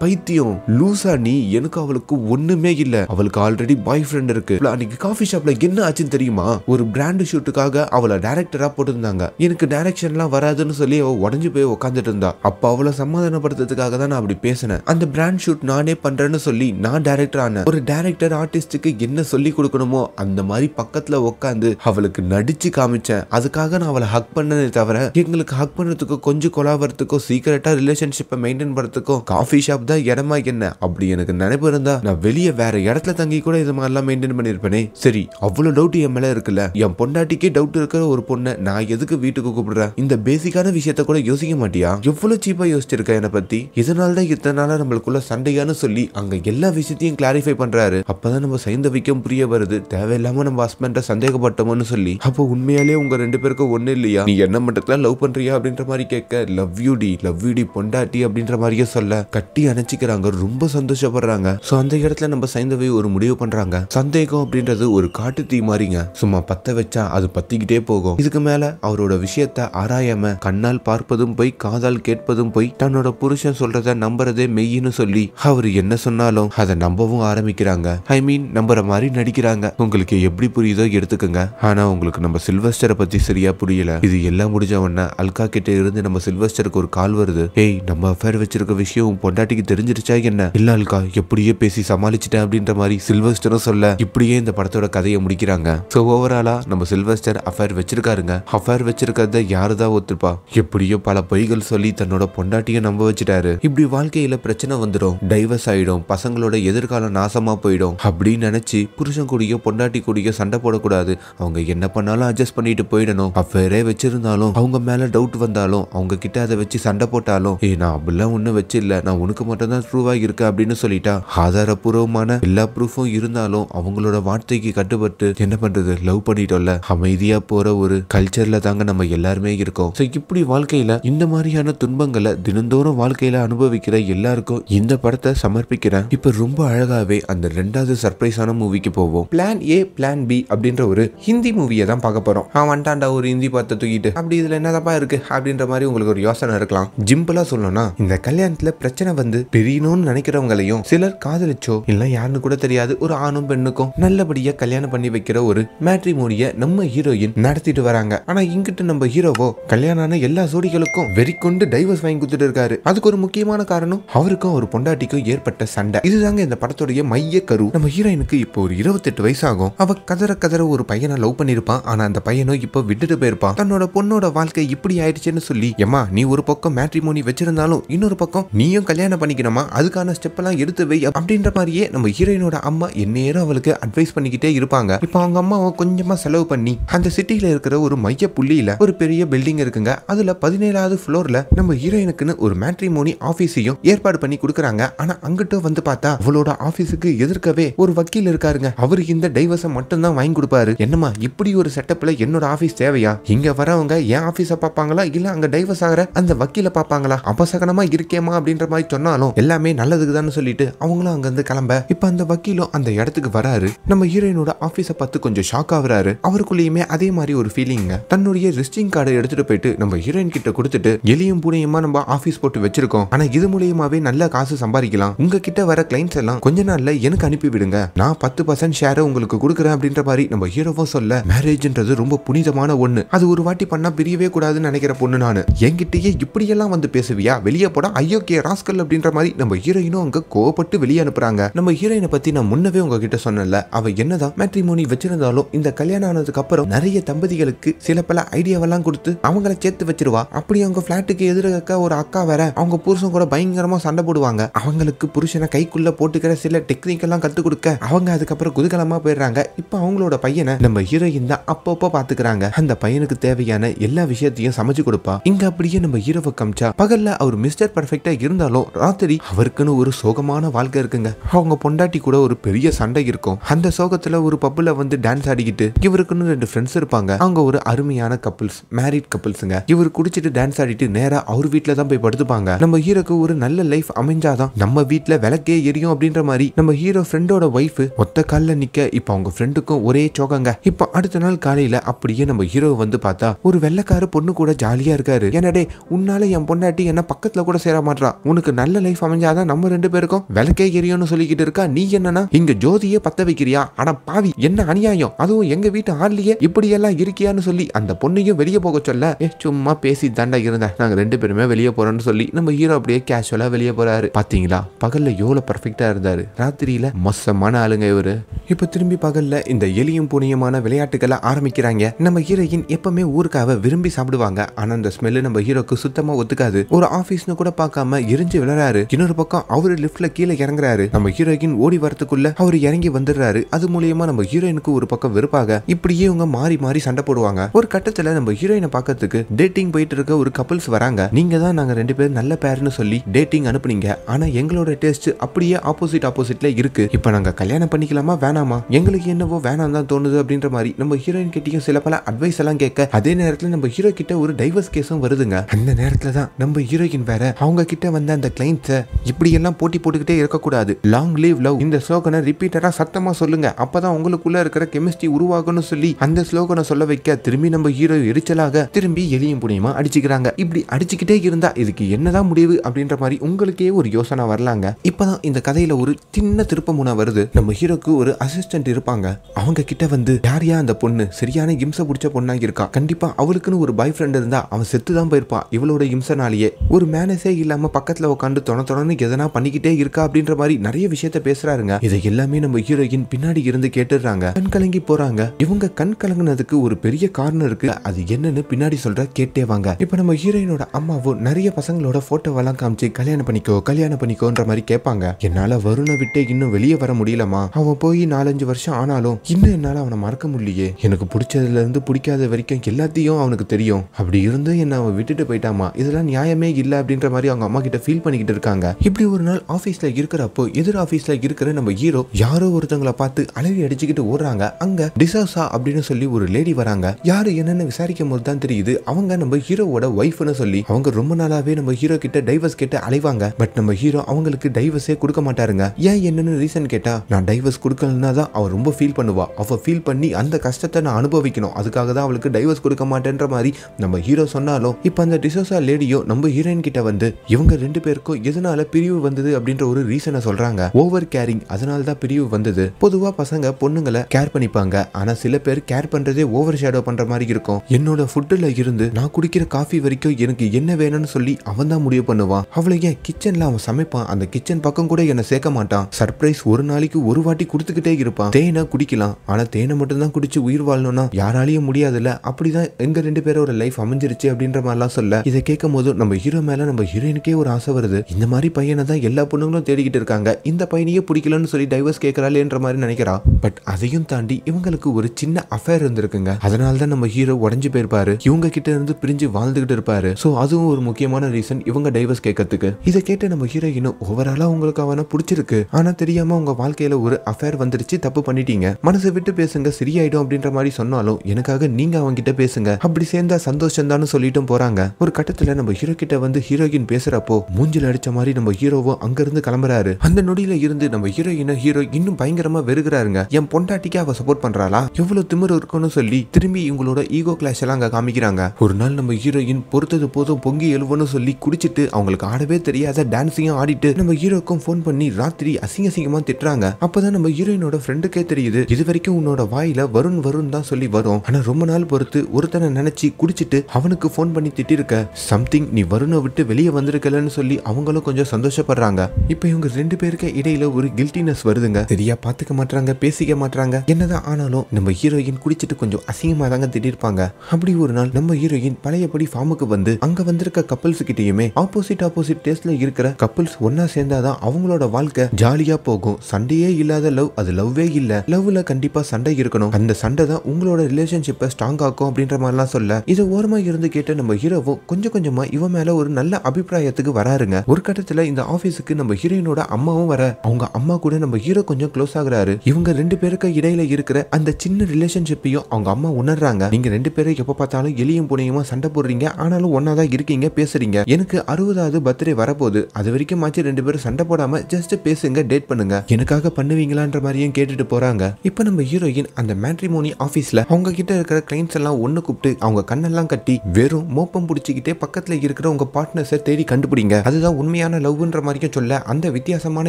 பைத்தியம் லூசா நீ எனக்கு அவளுக்கு ஒண்ணுமே இல்ல அவளுக்கு ஆல்ரெடி பாய் ஃப்ரெண்ட் இருக்கு அன்னைக்கு காஃபி ஷாப்ல என்ன ஆச்சுன்னு தெரியுமா ஒரு பிராண்ட் ஷூட்டுக்காக அவளை டேரக்டரா போட்டிருந்தாங்க எனக்கு எல்லாம் வராதுன்னு சொல்லி அவ உடஞ்சு போய் உட்காந்துட்டு இருந்தா அப்ப அவளை சமாதானப்படுத்துறதுக்காக தான் நான் அப்படி பேசினேன் அந்த பிராண்ட் ஷூட் நானே பண்றேன்னு சொல்லி நான் டேரக்டர் ஆனேன் ஒரு டேரக்டர் ஆர்டிஸ்டுக்கு என்ன சொல்லி கொடுக்கணுமோ அந்த மாதிரி பக்கத்துல உட்காந்து அவளுக்கு நடிச்சு காமிச்சேன் அதுக்காக நான் அவளை ஹக் பண்ணதே தவிர எங்களுக்கு ஹக் பண்ணதுக்கோ கொஞ்சம் கொலாவறதுக்கோ சீக்கிரட்டா ரிலேஷன்ஷிப்பை மெயின்டைன் பண்றதுக்கோ காஃபி ஷாப் அதான் இடமா என்ன அப்படி எனக்கு நினைப்பு இருந்தா நான் வெளியே வேற இடத்துல தங்கி கூட இது மாதிரிலாம் மெயின்டைன் பண்ணிருப்பேனே சரி அவ்வளவு டவுட் என் மேல இருக்குல்ல என் பொண்டாட்டிக்கே டவுட் இருக்கிற ஒரு பொண்ணை நான் எதுக்கு வீட்டுக்கு கூப்பிடுறேன் இந்த பேசிக்கான விஷயத்த கூட யோசிக்க மாட்டியா எவ்வளவு சீப்பா யோசிச்சிருக்க என்னை பத்தி இதனால தான் இத்தனை நாளா நம்மளுக்குள்ள சண்டையானு சொல்லி அங்க எல்லா விஷயத்தையும் கிளாரிஃபை பண்றாரு அப்பதான் நம்ம சைந்தவிக்கும் புரிய வருது தேவையில்லாம நம்ம ஹஸ்பண்ட சந்தேகப்பட்டோம்னு சொல்லி அப்போ உண்மையாலே உங்க ரெண்டு பேருக்கும் ஒண்ணு இல்லையா நீ என்ன மட்டும் லவ் பண்றியா அப்படின்ற மாதிரி கேட்க லவ் யூ டி லவ் யூ டி பொண்டாட்டி அப்படின்ற மாதிரியே சொல்ல கட்டி நினைச்சுக்கிறாங்க ரொம்ப சந்தோஷப்படுறாங்க ஸோ அந்த இடத்துல நம்ம சைந்தவை ஒரு முடிவு பண்றாங்க சந்தேகம் அப்படின்றது ஒரு காட்டு தீ மாறிங்க சும்மா பத்த வச்சா அது பத்திக்கிட்டே போகும் இதுக்கு மேல அவரோட விஷயத்த ஆராயாம கண்ணால் பார்ப்பதும் போய் காதால் கேட்பதும் போய் தன்னோட புருஷன் சொல்றத நம்புறதே மெய்யின்னு சொல்லி அவர் என்ன சொன்னாலும் அதை நம்பவும் ஆரம்பிக்கிறாங்க ஐ மீன் நம்புற மாதிரி நடிக்கிறாங்க உங்களுக்கு எப்படி புரியுதோ எடுத்துக்கோங்க ஆனா உங்களுக்கு நம்ம சில்வஸ்டரை பத்தி சரியா புரியல இது எல்லாம் முடிஞ்ச உடனே அல்கா கிட்ட இருந்து நம்ம சில்வஸ்டருக்கு ஒரு கால் வருது ஏய் நம்ம அஃபேர் வச்சிருக்க விஷயம் பொண்டாட்டிக்கு தெரிஞ்சிருச்சா என்ன இல்லால்கா எப்படியே பேசி சமாளிச்சிட்டேன் அப்படின்ற மாதிரி சில்வஸ்டரும் சொல்ல இப்படியே இந்த படத்தோட கதையை முடிக்கிறாங்க ஸோ ஓவராலா நம்ம சில்வஸ்டர் அஃபேர் வச்சிருக்காருங்க அஃபேர் வச்சிருக்கிறத யாருதான் ஒத்துப்பா எப்படியோ பல பொய்கள் சொல்லி தன்னோட பொண்டாட்டியை நம்ப வச்சுட்டாரு இப்படி வாழ்க்கையில பிரச்சனை வந்துடும் டைவர்ஸ் ஆயிடும் பசங்களோட எதிர்காலம் நாசமா போயிடும் அப்படின்னு நினைச்சு புருஷன் கூடயோ பொண்டாட்டி கூடியோ சண்டை போடக்கூடாது அவங்க என்ன பண்ணாலும் அட்ஜஸ்ட் பண்ணிட்டு போயிடணும் அஃபேரே வச்சிருந்தாலும் அவங்க மேல டவுட் வந்தாலும் அவங்க கிட்ட அதை வச்சு சண்டை போட்டாலும் ஏ நான் அப்படிலாம் ஒன்றும் வச்சு இல்லை நான் உனக்கு மட்டும்தான் ப்ரூவாக இருக்கு அப்படின்னு சொல்லிட்டா ஆதாரபூர்வமான எல்லா ப்ரூஃபும் இருந்தாலும் அவங்களோட வார்த்தைக்கு கட்டுப்பட்டு என்ன பண்றது லவ் பண்ணிட்டோம்ல அமைதியா போற ஒரு கல்ச்சர்ல தாங்க நம்ம எல்லாருமே இருக்கோம் ஸோ இப்படி வாழ்க்கையில இந்த மாதிரியான துன்பங்களை தினந்தோறும் வாழ்க்கையில அனுபவிக்கிற எல்லாருக்கும் இந்த படத்தை சமர்ப்பிக்கிறேன் இப்ப ரொம்ப அழகாவே அந்த ரெண்டாவது சர்ப்ரைஸான மூவிக்கு போவோம் பிளான் ஏ பிளான் பி அப்படின்ற ஒரு ஹிந்தி மூவியை தான் பார்க்க போறோம் அவன் வந்துட்டான்டா ஒரு ஹிந்தி பார்த்து தூக்கிட்டு அப்படி இதுல என்னதான் இருக்கு அப்படின்ற மாதிரி உங்களுக்கு ஒரு யோசனை இருக்கலாம் ஜிம்பிளா சொல்லணும்னா இந்த கல்யாணத்துல பிரச்சனை வந்து பிரியணும்னு நினைக்கிறவங்களையும் சிலர் காதலிச்சோ இல்ல யாருன்னு கூட தெரியாது ஒரு ஆணும் பெண்ணுக்கும் நல்லபடியா கல்யாணம் பண்ணி வைக்கிற ஒரு மேட்ரிமோனிய நம்ம ஹீரோயின் நடத்திட்டு வராங்க ஆனா இங்கிட்டு நம்ம ஹீரோவோ கல்யாணம் எல்லா ஜோடிகளுக்கும் கொண்டு டைவர்ஸ் வாங்கி கொடுத்துட்டு இருக்காரு அதுக்கு ஒரு முக்கியமான காரணம் அவருக்கும் ஒரு பொண்டாட்டிக்கும் ஏற்பட்ட சண்டை இதுதாங்க இந்த படத்துடைய மைய கரு நம்ம ஹீரோயினுக்கு இப்போ ஒரு இருபத்தெட்டு வயசாகும் ஆகும் அவ கதற கதற ஒரு பையனை லவ் பண்ணிருப்பான் ஆனா அந்த பையனும் இப்போ விட்டுட்டு போயிருப்பான் தன்னோட பொண்ணோட வாழ்க்கை இப்படி ஆயிடுச்சுன்னு சொல்லி ஏமா நீ ஒரு பக்கம் மேட்ரிமோனி வச்சிருந்தாலும் இன்னொரு பக்கம் நீயும் கல்யாணம் பண்ணி பண்ணிக்கணுமா அதுக்கான ஸ்டெப்பெல்லாம் எடுத்து வை அப்படின்ற மாதிரியே நம்ம ஹீரோயினோட அம்மா எந்நேரம் அவளுக்கு அட்வைஸ் பண்ணிக்கிட்டே இருப்பாங்க இப்போ அவங்க அம்மாவை கொஞ்சமாக செலவு பண்ணி அந்த சிட்டியில் இருக்கிற ஒரு மைய புள்ளியில் ஒரு பெரிய பில்டிங் இருக்குங்க அதில் பதினேழாவது ஃப்ளோரில் நம்ம ஹீரோயினுக்குன்னு ஒரு மேட்ரிமோனி ஆஃபீஸையும் ஏற்பாடு பண்ணி கொடுக்குறாங்க ஆனால் அங்கிட்டும் வந்து பார்த்தா அவளோட ஆஃபீஸுக்கு எதிர்க்கவே ஒரு வக்கீல் இருக்காருங்க அவரு இந்த டைவர்ஸை மட்டும்தான் வாங்கி கொடுப்பாரு என்னம்மா இப்படி ஒரு செட்டப்பில் என்னோட ஆஃபீஸ் தேவையா இங்கே வரவங்க என் ஆஃபீஸை பார்ப்பாங்களா இல்லை அங்கே டைவர்ஸ் ஆகிற அந்த வக்கீலை பார்ப்பாங்களா அபசகனமாக இருக்கேமா அப்படின்ற மாதிரி சொன்னாலும் பண்ணணும் எல்லாமே நல்லதுக்கு தான் சொல்லிட்டு அவங்களும் அங்கிருந்து கிளம்ப இப்ப அந்த வக்கீலும் அந்த இடத்துக்கு வராரு நம்ம ஹீரோயினோட ஆபீஸ பார்த்து கொஞ்சம் ஷாக் ஆகுறாரு அவருக்குள்ளேயுமே அதே மாதிரி ஒரு ஃபீலிங்க தன்னுடைய ரிஸ்டிங் கார்டை எடுத்துட்டு போயிட்டு நம்ம ஹீரோயின் கிட்ட கொடுத்துட்டு எலியும் பூனையுமா நம்ம ஆபீஸ் போட்டு வச்சிருக்கோம் ஆனா இது மூலியமாவே நல்ல காசு சம்பாதிக்கலாம் உங்க கிட்ட வர கிளைண்ட்ஸ் எல்லாம் கொஞ்ச நாள்ல எனக்கு அனுப்பி விடுங்க நான் பத்து பர்சன்ட் ஷேரை உங்களுக்கு கொடுக்குறேன் அப்படின்ற மாதிரி நம்ம ஹீரோவும் சொல்ல மேரேஜ்ன்றது ரொம்ப புனிதமான ஒண்ணு அது ஒரு வாட்டி பண்ணா பிரியவே கூடாதுன்னு நினைக்கிற பொண்ணு நான் என்கிட்டயே இப்படியெல்லாம் வந்து பேசுவியா வெளியே போட ஐயோ கே ராஸ்கல் அப்படின்ற அப்படின்ற மாதிரி நம்ம ஹீரோயினும் அங்க கோவப்பட்டு வெளியே அனுப்புறாங்க நம்ம ஹீரோயினை பத்தி நான் முன்னவே உங்ககிட்ட சொன்னல அவ என்னதான் மேட்ரிமோனி வச்சிருந்தாலும் இந்த கல்யாணம் ஆனதுக்கு அப்புறம் நிறைய தம்பதிகளுக்கு சில பல ஐடியாவெல்லாம் கொடுத்து அவங்கள சேர்த்து வச்சிருவா அப்படி அவங்க பிளாட்டுக்கு எதிர்க்க ஒரு அக்கா வேற அவங்க புருஷன் கூட பயங்கரமா சண்டை போடுவாங்க அவங்களுக்கு புருஷனை கைக்குள்ள போட்டுக்கிற சில டெக்னிக் எல்லாம் கத்து கொடுக்க அவங்க அதுக்கப்புறம் குதூகலமா போயிடுறாங்க இப்ப அவங்களோட பையனை நம்ம ஹீரோயின் தான் அப்பப்போ பாத்துக்கிறாங்க அந்த பையனுக்கு தேவையான எல்லா விஷயத்தையும் சமைச்சு கொடுப்பா இங்க அப்படியே நம்ம ஹீரோவை கமிச்சா பகல்ல அவர் மிஸ்டர் பர்ஃபெக்டா இருந்தாலும் ராத்திரி அவருக்குன்னு ஒரு சோகமான வாழ்க்கை இருக்குங்க அவங்க பொண்டாட்டி கூட ஒரு பெரிய சண்டை இருக்கும் அந்த சோகத்துல ஒரு பப்புல வந்து டான்ஸ் ஆடிக்கிட்டு இவருக்குன்னு ரெண்டு ஃப்ரெண்ட்ஸ் இருப்பாங்க அவங்க ஒரு அருமையான கப்புள்ஸ் மேரிட் கப்புள்ஸுங்க இவர் குடிச்சிட்டு டான்ஸ் ஆடிட்டு நேரா அவர் வீட்டில் தான் போய் படுத்துப்பாங்க நம்ம ஹீரோக்கு ஒரு நல்ல லைஃப் அமைஞ்சாதான் நம்ம வீட்டில் விளக்கே எரியும் அப்படின்ற மாதிரி நம்ம ஹீரோ ஃப்ரெண்டோட ஒய்ஃப் ஒத்த காலில் நிக்க இப்போ அவங்க ஃப்ரெண்டுக்கும் ஒரே சோகங்க இப்போ அடுத்த நாள் காலையில அப்படியே நம்ம ஹீரோ வந்து பார்த்தா ஒரு வெள்ளக்கார பொண்ணு கூட ஜாலியா இருக்காரு என்னடே உன்னால என் பொண்டாட்டி என்ன பக்கத்துல கூட சேர மாட்டா உனக்கு நல்ல லைஃப் அமைஞ்சாதான் நம்ம ரெண்டு பேருக்கும் விளக்கே எரியும்னு சொல்லிக்கிட்டு இருக்கா நீ என்னன்னா இங்க ஜோதியே பத்த வைக்கிறியா ஆனா பாவி என்ன அநியாயம் அதுவும் எங்க வீட்டு ஆள்லயே இப்படி எல்லாம் இருக்கியான்னு சொல்லி அந்த பொண்ணையும் வெளியே போக சொல்ல ஏ சும்மா பேசி தாண்டா இருந்தேன் நாங்க ரெண்டு பேருமே வெளியே போறோம்னு சொல்லி நம்ம ஹீரோ அப்படியே கேஷுவலா வெளியே போறாரு பாத்தீங்களா பகல்ல எவ்வளவு பர்ஃபெக்டா இருந்தாரு ராத்திரியில மோசமான ஆளுங்க இவரு இப்ப திரும்பி பகல்ல இந்த எலியும் புனியமான விளையாட்டுகளை ஆரம்பிக்கிறாங்க நம்ம ஹீரோயின் எப்பவுமே ஊருக்காக விரும்பி சாப்பிடுவாங்க ஆனா அந்த ஸ்மெல்லு நம்ம ஹீரோக்கு சுத்தமா ஒத்துக்காது ஒரு ஆபீஸ்னு கூட பார்க்காம எரிஞ்சு விளையாடுறாரு போறாரு இன்னொரு பக்கம் அவரு லிப்ட்ல கீழே இறங்குறாரு நம்ம ஹீரோயின் ஓடி வரத்துக்குள்ள அவர் இறங்கி வந்துடுறாரு அது மூலியமா நம்ம ஹீரோயினுக்கு ஒரு பக்கம் வெறுப்பாக இப்படியே இவங்க மாறி மாறி சண்டை போடுவாங்க ஒரு கட்டத்துல நம்ம ஹீரோயினை பாக்கிறதுக்கு டேட்டிங் போயிட்டு இருக்க ஒரு கப்பல்ஸ் வராங்க நீங்க தான் நாங்க ரெண்டு பேரும் நல்ல பேர்னு சொல்லி டேட்டிங் அனுப்புனீங்க ஆனா எங்களோட டேஸ்ட் அப்படியே ஆப்போசிட் ஆப்போசிட்ல இருக்கு இப்போ நாங்க கல்யாணம் பண்ணிக்கலாமா வேணாமா எங்களுக்கு என்னவோ வேணாம் தான் தோணுது அப்படின்ற மாதிரி நம்ம ஹீரோயின் கிட்டயும் சில பல அட்வைஸ் எல்லாம் கேட்க அதே நேரத்துல நம்ம ஹீரோ கிட்ட ஒரு டைவர்ஸ் கேஸும் வருதுங்க அந்த நேரத்துல தான் நம்ம ஹீரோயின் வேற அவங்க கிட்ட வந்த அந்த கிளைண்ட் இப்படி எல்லாம் போட்டி போட்டுக்கிட்டே இருக்கக்கூடாது லாங் லீவ் லவ் இந்த ஸ்லோகனை ரிப்பீட்டடாக சத்தமாக சொல்லுங்க அப்பதான் உங்களுக்குள்ள இருக்கிற கெமிஸ்ட்ரி உருவாகணும்னு சொல்லி அந்த ஸ்லோகனை சொல்ல வைக்க திரும்பி நம்ம ஹீரோ எரிச்சலாக திரும்பி எலியும் புனியமா அடிச்சுக்கிறாங்க இப்படி அடிச்சுக்கிட்டே இருந்தா இதுக்கு என்னதான் முடிவு அப்படின்ற மாதிரி உங்களுக்கே ஒரு யோசனை வரலாங்க இப்பதான் இந்த கதையில ஒரு சின்ன திருப்பமுனை வருது நம்ம ஹீரோக்கு ஒரு அசிஸ்டன்ட் இருப்பாங்க அவங்க கிட்ட வந்து யார் அந்த பொண்ணு சரியான இம்சை பிடிச்ச பொண்ணா இருக்கா கண்டிப்பா அவளுக்குன்னு ஒரு பாய் ஃப்ரெண்ட் இருந்தா அவன் செத்து தான் போயிருப்பா இவளோட இம்சனாலேயே ஒரு மேனஸே இல்லாம பக்கத்துல உட்காந்து தொண தொடர்ந்து எதனா பண்ணிக்கிட்டே இருக்கா அப்படின்ற மாதிரி நிறைய விஷயத்த பேசுறாருங்க இதை எல்லாமே நம்ம ஹீரோயின் பின்னாடி இருந்து கேட்டுடுறாங்க கண் கலங்கி போறாங்க இவங்க கண் கலங்கினதுக்கு ஒரு பெரிய காரணம் இருக்கு அது என்னன்னு பின்னாடி சொல்ற கேட்டே வாங்க இப்ப நம்ம ஹீரோயினோட அம்மாவும் நிறைய பசங்களோட எல்லாம் காமிச்சு கல்யாணம் பண்ணிக்கோ கல்யாணம் பண்ணிக்கோன்ற மாதிரி கேட்பாங்க என்னால வருணை விட்டு இன்னும் வெளியே வர முடியலமா அவன் போய் நாலஞ்சு வருஷம் ஆனாலும் இன்னும் என்னால அவனை மறக்க முடியலையே எனக்கு பிடிச்சதுல இருந்து பிடிக்காத வரைக்கும் எல்லாத்தையும் அவனுக்கு தெரியும் அப்படி இருந்தும் என்ன அவன் விட்டுட்டு போயிட்டாமா இதெல்லாம் நியாயமே இல்லை அப்படின்ற மாதிரி அவங்க அம்மா கிட்ட ஃபீல் பண்ணிக்கிட்டு இருக்காங்க இருக்காங்க இப்படி ஒரு நாள் ஆபீஸ்ல இருக்கிறப்போ எதிர் ஆபீஸ்ல இருக்கிற நம்ம ஹீரோ யாரோ ஒருத்தங்களை பார்த்து அலவி அடிச்சுக்கிட்டு ஓடுறாங்க அங்க டிசாசா அப்படின்னு சொல்லி ஒரு லேடி வராங்க யாரு என்னன்னு விசாரிக்கும் போது தான் தெரியுது அவங்க நம்ம ஹீரோவோட ஒய்ஃப்னு சொல்லி அவங்க ரொம்ப நாளாவே நம்ம ஹீரோ கிட்ட டைவர்ஸ் கேட்டு அலைவாங்க பட் நம்ம ஹீரோ அவங்களுக்கு டைவர்ஸே கொடுக்க மாட்டாருங்க ஏன் என்னன்னு ரீசன் கேட்டா நான் டைவர்ஸ் கொடுக்கலன்னா தான் அவர் ரொம்ப ஃபீல் பண்ணுவா அவ ஃபீல் பண்ணி அந்த கஷ்டத்தை நான் அனுபவிக்கணும் அதுக்காக தான் அவளுக்கு டைவர்ஸ் கொடுக்க மாட்டேன்ற மாதிரி நம்ம ஹீரோ சொன்னாலும் இப்போ அந்த டிசோசா லேடியோ நம்ம ஹீரோயின் கிட்ட வந்து இவங்க ரெண்டு பேருக்கும் எது எதனால பிரிவு வந்தது அப்படின்ற ஒரு ரீசனை சொல்றாங்க ஓவர் கேரிங் அதனால தான் பிரிவு வந்தது பொதுவா பசங்க பொண்ணுங்களை கேர் பண்ணிப்பாங்க ஆனா சில பேர் கேர் பண்றதே ஓவர் ஷேடோ பண்ற மாதிரி இருக்கும் என்னோட ஃபுட்டுல இருந்து நான் குடிக்கிற காஃபி வரைக்கும் எனக்கு என்ன வேணும்னு சொல்லி அவன் தான் முடிவு பண்ணுவான் அவளை ஏன் கிச்சன்ல அவன் சமைப்பான் அந்த கிச்சன் பக்கம் கூட என்ன சேர்க்க மாட்டான் சர்ப்ரைஸ் ஒரு நாளைக்கு ஒரு வாட்டி கொடுத்துக்கிட்டே இருப்பான் தேனை குடிக்கலாம் ஆனா தேனை மட்டும் தான் குடிச்சு உயிர் வாழணும்னா யாராலையும் முடியாதுல்ல அப்படிதான் எங்க ரெண்டு பேரோட லைஃப் அமைஞ்சிருச்சு அப்படின்ற மாதிரிலாம் சொல்ல இதை கேட்கும் போது நம்ம ஹீரோ மேல நம்ம ஹீரோயினுக்கே ஒரு ஆசை வருது இந்த மாதிரி பையனை தான் எல்லா பொண்ணுங்களும் தேடிக்கிட்டு இருக்காங்க இந்த பையனையே பிடிக்கலன்னு சொல்லி டைவர்ஸ் கேட்கறாளேன்ற மாதிரி நினைக்கிறா பட் அதையும் தாண்டி இவங்களுக்கு ஒரு சின்ன அஃபேர் இருந்திருக்குங்க அதனால தான் நம்ம ஹீரோ உடஞ்சு போயிருப்பாரு இவங்க கிட்ட இருந்து பிரிஞ்சு வாழ்ந்துகிட்டு இருப்பாரு ஸோ அதுவும் ஒரு முக்கியமான ரீசன் இவங்க டைவர்ஸ் கேட்கறதுக்கு இதை கேட்டு நம்ம ஹீரோயினும் ஓவராலா உங்களுக்கு அவனை பிடிச்சிருக்கு ஆனா தெரியாம உங்க வாழ்க்கையில ஒரு அஃபேர் வந்துருச்சு தப்பு பண்ணிட்டீங்க மனசை விட்டு பேசுங்க சரியாயிடும் அப்படின்ற மாதிரி சொன்னாலும் எனக்காக நீங்க அவங்க கிட்ட பேசுங்க அப்படி சேர்ந்தா சந்தோஷம் தான் சொல்லிட்டும் போறாங்க ஒரு கட்டத்துல நம்ம ஹீரோ கிட்ட வந்து ஹீரோயின் பேசுறப்போ மூஞ்சில் அடிச்சு நினைச்ச மாதிரி நம்ம ஹீரோவும் அங்கிருந்து கிளம்புறாரு அந்த நொடியில இருந்து நம்ம ஹீரோயின ஹீரோ இன்னும் பயங்கரமா வெறுகிறாருங்க என் பொண்டாட்டிக்கு அவ சப்போர்ட் பண்றாளா எவ்வளவு திமிர் இருக்கும்னு சொல்லி திரும்பி இவங்களோட ஈகோ கிளாஸ் எல்லாம் அங்க காமிக்கிறாங்க ஒரு நாள் நம்ம ஹீரோயின் பொறுத்தது போதும் பொங்கி எழுவன்னு சொல்லி குடிச்சிட்டு அவங்களுக்கு ஆடவே தெரியாத டான்ஸையும் ஆடிட்டு நம்ம ஹீரோக்கும் ஃபோன் பண்ணி ராத்திரி அசிங்க அசிங்கமா திட்டுறாங்க அப்பதான் நம்ம ஹீரோயினோட ஃப்ரெண்டுக்கே தெரியுது இது வரைக்கும் உன்னோட வாயில வருண் வருண் தான் சொல்லி வரும் ஆனா ரொம்ப நாள் பொறுத்து ஒருத்தனை நினைச்சு குடிச்சிட்டு அவனுக்கு ஃபோன் பண்ணி திட்டிருக்க சம்திங் நீ வருணை விட்டு வெளியே வந்திருக்கலன்னு சொல்லி அவங்களும் அவங்களும் கொஞ்சம் சந்தோஷப்படுறாங்க இப்போ இவங்க ரெண்டு பேருக்கு இடையில ஒரு கில்டினஸ் வருதுங்க சரியா பாத்துக்க மாட்டாங்க பேசிக்க மாட்டாங்க என்னதான் ஆனாலும் நம்ம ஹீரோயின் குடிச்சிட்டு கொஞ்சம் அசிங்கமா தாங்க திட்டிருப்பாங்க அப்படி ஒரு நாள் நம்ம ஹீரோயின் பழையபடி ஃபார்முக்கு வந்து அங்க வந்திருக்க கப்பல்ஸ் கிட்டயுமே ஆப்போசிட் ஆப்போசிட் டேஸ்ட்ல இருக்கிற கப்பல்ஸ் ஒன்னா சேர்ந்தாதான் அவங்களோட வாழ்க்கை ஜாலியா போகும் சண்டையே இல்லாத லவ் அது லவ்வே இல்ல லவ்ல கண்டிப்பா சண்டை இருக்கணும் அந்த சண்டை தான் உங்களோட ரிலேஷன்ஷிப்பை ஸ்ட்ராங் ஆக்கும் அப்படின்ற மாதிரிலாம் சொல்ல இது ஓரமா இருந்து கேட்ட நம்ம ஹீரோவும் கொஞ்சம் கொஞ்சமா இவன் மேல ஒரு நல்ல அபிப்பிராயத்துக்கு வராருங்க ஒரு கட்டத்தில் இந்த ஆஃபீஸுக்கு நம்ம ஹீரோயினோட அம்மாவும் வர அவங்க அம்மா கூட நம்ம ஹீரோ கொஞ்சம் க்ளோஸ் ஆகுறாரு இவங்க ரெண்டு பேருக்கு இடையில இருக்கிற அந்த சின்ன ரிலேஷன்ஷிப்பையும் அவங்க அம்மா உணர்றாங்க நீங்க ரெண்டு பேரும் எப்போ பார்த்தாலும் எளியும் புனையுமா சண்டை போடுறீங்க ஆனாலும் ஒன்னாதான் இருக்கீங்க பேசுறீங்க எனக்கு அறுபதாவது பர்த்டே வரப்போகுது அது வரைக்கும் ஆச்சு ரெண்டு பேரும் சண்டை போடாம ஜஸ்ட் பேசுங்க டேட் பண்ணுங்க எனக்காக பண்ணுவீங்களான்ற மாதிரியும் கேட்டுட்டு போறாங்க இப்போ நம்ம ஹீரோயின் அந்த மேட்ரிமோனி ஆபீஸ்ல அவங்க கிட்ட இருக்கிற கிளைண்ட்ஸ் எல்லாம் ஒண்ணு கூப்பிட்டு அவங்க கண்ணெல்லாம் கட்டி வெறும் மோப்பம் பிடிச்சிக்கிட்டே பக்கத்துல இருக்கிற உங்க பார்ட்னர்ஸை தேடி கண்டுபிடிங்க அதுதான் உண்மை உண்மையான லவ்ன்ற மாதிரியும் சொல்ல அந்த வித்தியாசமான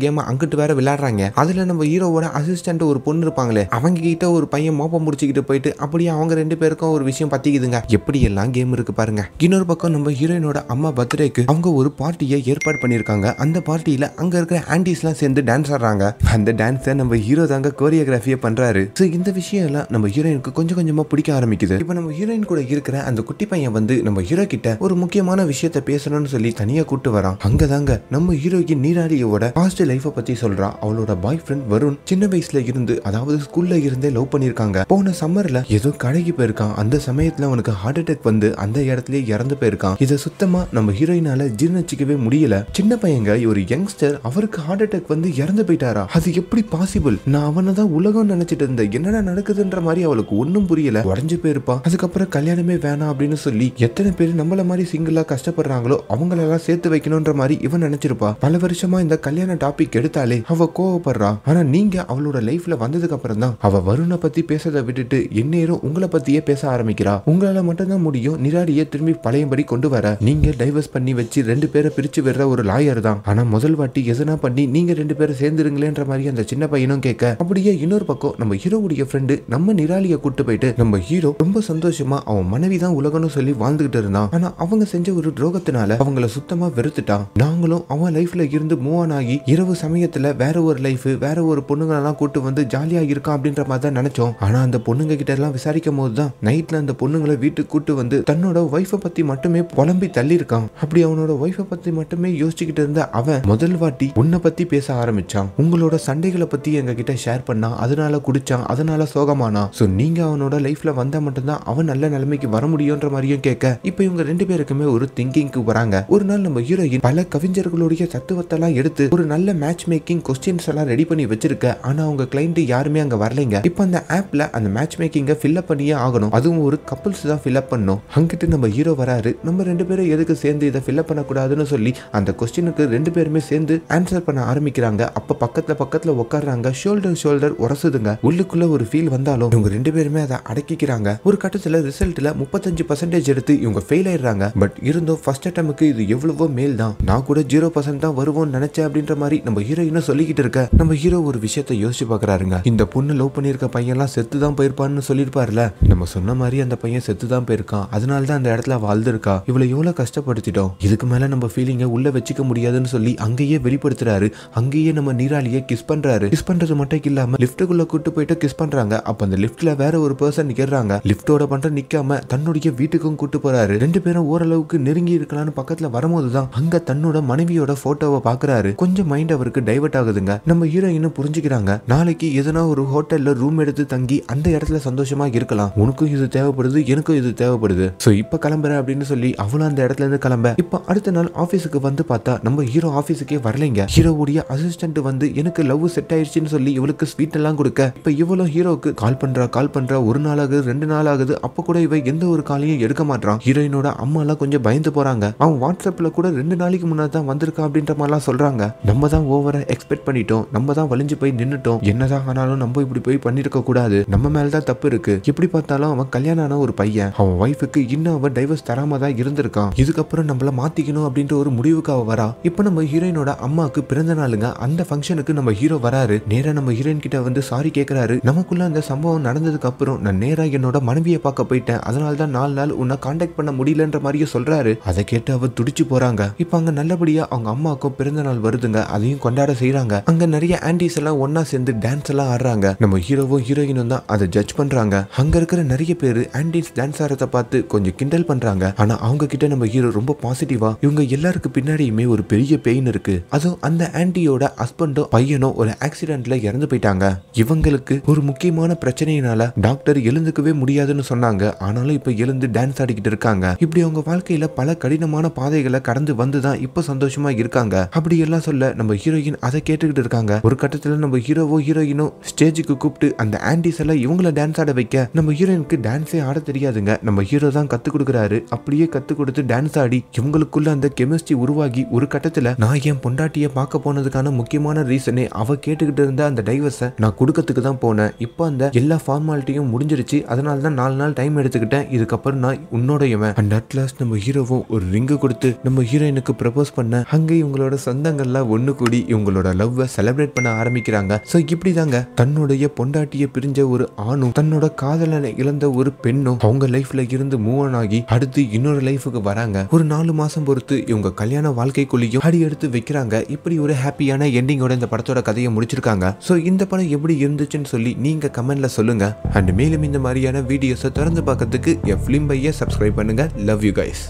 கேமை அங்கிட்டு வேற விளையாடுறாங்க அதில் நம்ம ஹீரோவோட அசிஸ்டன்ட் ஒரு பொண்ணு இருப்பாங்களே அவங்க கிட்ட ஒரு பையன் மோப்பம் முடிச்சுக்கிட்டு போயிட்டு அப்படியே அவங்க ரெண்டு பேருக்கும் ஒரு விஷயம் பத்திக்குதுங்க எப்படி எல்லாம் கேம் இருக்கு பாருங்க இன்னொரு பக்கம் நம்ம ஹீரோயினோட அம்மா பர்த்டேக்கு அவங்க ஒரு பார்ட்டியை ஏற்பாடு பண்ணியிருக்காங்க அந்த பார்ட்டியில அங்கே இருக்கிற ஆண்டிஸ்லாம் சேர்ந்து டான்ஸ் ஆடுறாங்க அந்த டான்ஸை நம்ம ஹீரோ தாங்க கோரியோகிராஃபியை பண்ணுறாரு ஸோ இந்த விஷயம் எல்லாம் நம்ம ஹீரோயினுக்கு கொஞ்சம் கொஞ்சமாக பிடிக்க ஆரம்பிக்குது இப்போ நம்ம ஹீரோயின் கூட இருக்கிற அந்த குட்டி பையன் வந்து நம்ம ஹீரோ கிட்ட ஒரு முக்கியமான விஷயத்த பேசணும்னு சொல்லி தனியாக கூட்டு வரான் அங்கே தாங்க நம்ம ஹீரோயின் நீராடியோட பாஸ்ட் லைஃபை பத்தி சொல்றா அவளோட பாய் ஃப்ரெண்ட் வருண் சின்ன வயசுல இருந்து அதாவது ஸ்கூல்ல இருந்தே லவ் பண்ணிருக்காங்க போன சம்மர்ல ஏதோ கடைக்கு போயிருக்கான் அந்த சமயத்துல அவனுக்கு ஹார்ட் அட்டாக் வந்து அந்த இடத்துல இறந்து போயிருக்கான் இதை சுத்தமா நம்ம ஹீரோயினால ஜீர்ணச்சிக்கவே முடியல சின்ன பையங்க ஒரு யங்ஸ்டர் அவருக்கு ஹார்ட் அட்டாக் வந்து இறந்து போயிட்டாரா அது எப்படி பாசிபிள் நான் அவனை தான் உலகம் நினைச்சிட்டு இருந்தேன் என்னடா நடக்குதுன்ற மாதிரி அவளுக்கு ஒன்றும் புரியல உடஞ்சு போயிருப்பா அதுக்கப்புறம் கல்யாணமே வேணாம் அப்படின்னு சொல்லி எத்தனை பேர் நம்மள மாதிரி சிங்கிளா கஷ்டப்படுறாங்களோ அவங்களெல்லாம் சேர்த்து வைக்கணுன்ற மாதிரி இவன் நினைச்சிருப்பா பல வருஷமா இந்த கல்யாண டாபிக் எடுத்தாலே அவ கோவப்படுறா ஆனா நீங்க அவளோட லைஃப்ல வந்ததுக்கு அப்புறம் தான் அவ வருணை பத்தி பேசதை விட்டுட்டு எந்நேரம் உங்களை பத்தியே பேச ஆரம்பிக்கிறா உங்களால மட்டும்தான் முடியும் நிராடியை திரும்பி பழையபடி கொண்டு வர நீங்க டைவர்ஸ் பண்ணி வச்சு ரெண்டு பேரை பிரிச்சு விடுற ஒரு லாயர் தான் ஆனா முதல் வாட்டி எதனா பண்ணி நீங்க ரெண்டு பேரும் சேர்ந்துருங்களேன்ற மாதிரி அந்த சின்ன பையனும் கேட்க அப்படியே இன்னொரு பக்கம் நம்ம ஹீரோவுடைய ஃப்ரெண்டு நம்ம நிராலிய கூட்டு போயிட்டு நம்ம ஹீரோ ரொம்ப சந்தோஷமா அவன் மனைவி தான் உலகம்னு சொல்லி வாழ்ந்துகிட்டு இருந்தான் ஆனா அவங்க செஞ்ச ஒரு துரோகத்தினால அவங்கள சுத்தமா வெறுத்துட்டான் நாங்களும் அவன் லைஃப்ல இருந்து மூவ் ஆன் ஆகி இரவு சமயத்தில் வேற ஒரு லைஃப் வேற ஒரு பொண்ணுங்களெல்லாம் கூட்டு வந்து ஜாலியாக இருக்கான் அப்படின்ற மாதிரி தான் நினச்சோம் ஆனால் அந்த பொண்ணுங்க கிட்ட எல்லாம் விசாரிக்கும் போது தான் நைட்ல அந்த பொண்ணுங்களை வீட்டுக்கு கூட்டு வந்து தன்னோட ஒய்ஃபை பற்றி மட்டுமே புலம்பி இருக்கான் அப்படி அவனோட ஒய்ஃபை பற்றி மட்டுமே யோசிச்சுக்கிட்டு இருந்த அவன் முதல் வாட்டி உன்னை பற்றி பேச ஆரம்பிச்சான் உங்களோட சண்டைகளை பற்றி எங்ககிட்ட ஷேர் பண்ணா அதனால குடிச்சான் அதனால சோகமானா ஸோ நீங்கள் அவனோட லைஃப்பில் வந்தால் மட்டும்தான் அவன் நல்ல நிலைமைக்கு வர முடியுன்ற மாதிரியும் கேட்க இப்போ இவங்க ரெண்டு பேருக்குமே ஒரு திங்கிங்க்கு வராங்க ஒரு நாள் நம்ம ஹீரோயின் பல கவிஞர்களுடைய தத்துவத்தெல்லாம் எடுத்து ஒரு நல்ல மேட்ச் மேக்கிங் கொஸ்டின்ஸ் எல்லாம் ரெடி பண்ணி வச்சிருக்க ஆனா அவங்க கிளைண்ட் யாருமே அங்க வரலைங்க இப்போ அந்த ஆப்ல அந்த மேட்ச் மேக்கிங்க ஃபில்அப் பண்ணியே ஆகணும் அதுவும் ஒரு கப்பல்ஸ் தான் ஃபில்அப் பண்ணும் அங்கிட்டு நம்ம ஹீரோ வராரு நம்ம ரெண்டு பேரும் எதுக்கு சேர்ந்து இதை ஃபில்அப் பண்ணக்கூடாதுன்னு சொல்லி அந்த கொஸ்டினுக்கு ரெண்டு பேருமே சேர்ந்து ஆன்சர் பண்ண ஆரம்பிக்கிறாங்க அப்ப பக்கத்துல பக்கத்துல உட்காடுறாங்க ஷோல்டர் ஷோல்டர் உரசுதுங்க உள்ளுக்குள்ள ஒரு ஃபீல் வந்தாலும் இவங்க ரெண்டு பேருமே அதை அடக்கிக்கிறாங்க ஒரு கட்டத்துல ரிசல்ட்ல முப்பத்தஞ்சு பர்சன்டேஜ் எடுத்து இவங்க ஃபெயில் ஆயிடுறாங்க பட் இருந்தும் ஃபர்ஸ்ட் அட்டமுக்கு இது எவ்வளவோ மேல் தான் நான் நான் கூட ஜீரோ பர்சன்ட் தான் வருவோம்னு நினைச்சேன் அப்படின்ற மாதிரி நம்ம ஹீரோயினும் சொல்லிக்கிட்டு இருக்க நம்ம ஹீரோ ஒரு விஷயத்த யோசிச்சு பாக்குறாருங்க இந்த பொண்ணு லவ் பண்ணியிருக்க எல்லாம் செத்து தான் போயிருப்பான்னு சொல்லியிருப்பார்ல நம்ம சொன்ன மாதிரி அந்த பையன் செத்து தான் போயிருக்கான் அதனால தான் அந்த இடத்துல வாழ்ந்துருக்கா இவ்வளவு எவ்வளவு கஷ்டப்படுத்திட்டோம் இதுக்கு மேல நம்ம ஃபீலிங்கை உள்ள வச்சுக்க முடியாதுன்னு சொல்லி அங்கேயே வெளிப்படுத்துறாரு அங்கேயே நம்ம நீராளியை கிஸ் பண்றாரு கிஸ் பண்றது மட்டும் இல்லாமல் லிப்டுக்குள்ள கூட்டு போயிட்டு கிஸ் பண்ணுறாங்க அப்போ அந்த லிஃப்ட்டில் வேற ஒரு பர்சன் நிக்கிறாங்க லிப்டோட பண்ற நிக்காம தன்னுடைய வீட்டுக்கும் கூட்டு போறாரு ரெண்டு பேரும் ஓரளவுக்கு நெருங்கி இருக்கலாம்னு பக்கத்தில் வரும்போது தான் அங்கே தன்னோட தன்னோட மனைவியோட போட்டோவை பாக்குறாரு கொஞ்சம் மைண்ட் அவருக்கு டைவர்ட் ஆகுதுங்க நம்ம ஹீரோயினும் புரிஞ்சுக்கிறாங்க நாளைக்கு எதனா ஒரு ஹோட்டல்ல ரூம் எடுத்து தங்கி அந்த இடத்துல சந்தோஷமா இருக்கலாம் உனக்கும் இது தேவைப்படுது எனக்கும் இது தேவைப்படுது ஸோ இப்போ கிளம்புற அப்படின்னு சொல்லி அவளும் அந்த இடத்துல இருந்து கிளம்ப இப்போ அடுத்த நாள் ஆஃபீஸுக்கு வந்து பார்த்தா நம்ம ஹீரோ ஆஃபீஸுக்கே வரலைங்க ஹீரோவுடைய அசிஸ்டன்ட் வந்து எனக்கு லவ் செட் ஆயிடுச்சுன்னு சொல்லி இவளுக்கு ஸ்வீட் எல்லாம் கொடுக்க இப்போ இவ்வளவு ஹீரோக்கு கால் பண்றா கால் பண்றா ஒரு நாள் ஆகுது ரெண்டு நாள் ஆகுது அப்போ கூட இவ எந்த ஒரு காலையும் எடுக்க மாட்டான் ஹீரோயினோட அம்மா எல்லாம் கொஞ்சம் பயந்து போறாங்க அவன் வாட்ஸ்அப்ல கூட ரெண்டு நாளைக்கு முன்னாடி ஓனர் தான் வந்திருக்கா அப்படின்ற மாதிரிலாம் சொல்கிறாங்க நம்ம தான் ஓவரை எக்ஸ்பெக்ட் பண்ணிட்டோம் நம்ம தான் வலிஞ்சு போய் நின்றுட்டோம் என்னதான் ஆனாலும் நம்ம இப்படி போய் பண்ணியிருக்க கூடாது நம்ம மேலே தான் தப்பு இருக்கு எப்படி பார்த்தாலும் அவன் கல்யாணம் ஆன ஒரு பையன் அவன் ஒய்ஃபுக்கு இன்னும் அவன் டைவர்ஸ் தராம தான் இருந்திருக்கான் இதுக்கப்புறம் நம்மள மாத்திக்கணும் அப்படின்ற ஒரு முடிவுக்கு வரா இப்போ நம்ம ஹீரோயினோட அம்மாவுக்கு பிறந்த நாளுங்க அந்த ஃபங்க்ஷனுக்கு நம்ம ஹீரோ வராரு நேராக நம்ம ஹீரோயின் கிட்ட வந்து சாரி கேட்குறாரு நமக்குள்ள அந்த சம்பவம் நடந்ததுக்கு அப்புறம் நான் நேராக என்னோட மனைவியை பார்க்க போயிட்டேன் அதனால தான் நாலு நாள் உன்னை கான்டாக்ட் பண்ண முடியலன்ற மாதிரியே சொல்றாரு அதை கேட்டு அவர் துடிச்சு போறாங்க இப்போ அங்க நல்ல நல்லபடியா அவங்க அம்மாவுக்கும் பிறந்த நாள் வருதுங்க அதையும் கொண்டாட செய்யறாங்க அங்க நிறைய ஆண்டிஸ் எல்லாம் ஒன்னா சேர்ந்து டான்ஸ் எல்லாம் ஆடுறாங்க நம்ம ஹீரோவும் ஹீரோயினும் தான் அதை ஜட்ஜ் பண்றாங்க அங்க இருக்கிற நிறைய பேர் ஆண்டிஸ் டான்ஸ் ஆடுறத பார்த்து கொஞ்சம் கிண்டல் பண்றாங்க ஆனா அவங்க கிட்ட நம்ம ஹீரோ ரொம்ப பாசிட்டிவா இவங்க எல்லாருக்கு பின்னாடியுமே ஒரு பெரிய பெயின் இருக்கு அதுவும் அந்த ஆண்டியோட ஹஸ்பண்டோ பையனோ ஒரு ஆக்சிடென்ட்ல இறந்து போயிட்டாங்க இவங்களுக்கு ஒரு முக்கியமான பிரச்சனையினால டாக்டர் எழுந்துக்கவே முடியாதுன்னு சொன்னாங்க ஆனாலும் இப்ப எழுந்து டான்ஸ் ஆடிக்கிட்டு இருக்காங்க இப்படி அவங்க வாழ்க்கையில பல கடினமான பாதைகளை கடந்து வந்துதான் இப்ப ரொம்ப சந்தோஷமா இருக்காங்க அப்படி எல்லாம் சொல்ல நம்ம ஹீரோயின் அதை கேட்டுக்கிட்டு இருக்காங்க ஒரு கட்டத்துல நம்ம ஹீரோவோ ஹீரோயினோ ஸ்டேஜுக்கு கூப்பிட்டு அந்த ஆன்டிஸ் எல்லாம் இவங்கள டான்ஸ் ஆட வைக்க நம்ம ஹீரோயினுக்கு டான்ஸே ஆட தெரியாதுங்க நம்ம ஹீரோ தான் கத்து கொடுக்குறாரு அப்படியே கத்து கொடுத்து டான்ஸ் ஆடி இவங்களுக்குள்ள அந்த கெமிஸ்ட்ரி உருவாகி ஒரு கட்டத்துல நான் என் பொண்டாட்டிய பார்க்க போனதுக்கான முக்கியமான ரீசனே அவ கேட்டுக்கிட்டு இருந்த அந்த டைவர்ஸை நான் கொடுக்கறதுக்கு தான் போனேன் இப்போ அந்த எல்லா ஃபார்மாலிட்டியும் முடிஞ்சிருச்சு அதனால தான் நாலு நாள் டைம் எடுத்துக்கிட்டேன் இதுக்கப்புறம் நான் உன்னோட இவன் அண்ட் அட்லாஸ்ட் நம்ம ஹீரோவும் ஒரு ரிங்கு கொடுத்து நம்ம ஹீரோயினுக்கு ப்ரப்போஸ் ப்ரப்போஸ் பண்ண அங்க இவங்களோட சொந்தங்கள்லாம் ஒன்று கூடி இவங்களோட லவ்வை செலிப்ரேட் பண்ண ஆரம்பிக்கிறாங்க ஸோ இப்படி தாங்க தன்னுடைய பொண்டாட்டியை பிரிஞ்ச ஒரு ஆணும் தன்னோட காதலனை இழந்த ஒரு பெண்ணும் அவங்க லைஃப்ல இருந்து மூவ் ஆன் ஆகி அடுத்து இன்னொரு லைஃபுக்கு வராங்க ஒரு நாலு மாசம் பொறுத்து இவங்க கல்யாண வாழ்க்கைக்குள்ளேயும் அடி எடுத்து வைக்கிறாங்க இப்படி ஒரு ஹாப்பியான எண்டிங்கோட இந்த படத்தோட கதையை முடிச்சிருக்காங்க ஸோ இந்த படம் எப்படி இருந்துச்சுன்னு சொல்லி நீங்க கமெண்ட்ல சொல்லுங்க அண்ட் மேலும் இந்த மாதிரியான வீடியோஸை திறந்து பார்க்கறதுக்கு எஃப்லிம் பையை சப்ஸ்கிரைப் பண்ணுங்க லவ் யூ கைஸ்